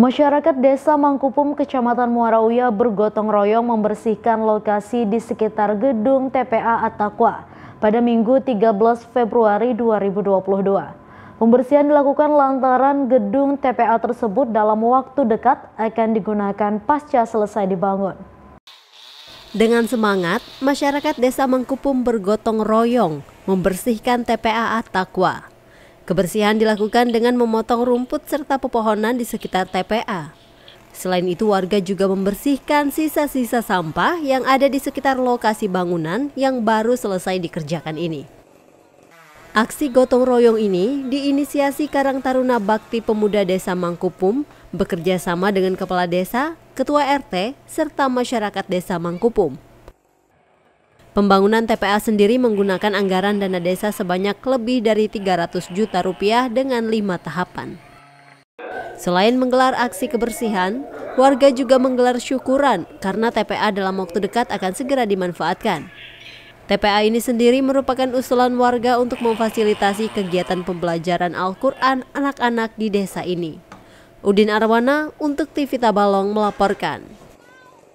Masyarakat Desa Mangkupum, Kecamatan Muara Uya bergotong royong membersihkan lokasi di sekitar gedung TPA Atakwa pada Minggu 13 Februari 2022. Pembersihan dilakukan lantaran gedung TPA tersebut dalam waktu dekat akan digunakan pasca selesai dibangun. Dengan semangat, masyarakat Desa Mangkupum bergotong royong membersihkan TPA Atakwa Kebersihan dilakukan dengan memotong rumput serta pepohonan di sekitar TPA. Selain itu, warga juga membersihkan sisa-sisa sampah yang ada di sekitar lokasi bangunan yang baru selesai dikerjakan ini. Aksi gotong royong ini diinisiasi Karang Taruna Bakti Pemuda Desa Mangkupum bekerja sama dengan Kepala Desa, Ketua RT, serta masyarakat Desa Mangkupum. Pembangunan TPA sendiri menggunakan anggaran dana desa sebanyak lebih dari 300 juta rupiah dengan lima tahapan. Selain menggelar aksi kebersihan, warga juga menggelar syukuran karena TPA dalam waktu dekat akan segera dimanfaatkan. TPA ini sendiri merupakan usulan warga untuk memfasilitasi kegiatan pembelajaran Al-Quran anak-anak di desa ini. Udin Arwana untuk TV Tabalong melaporkan.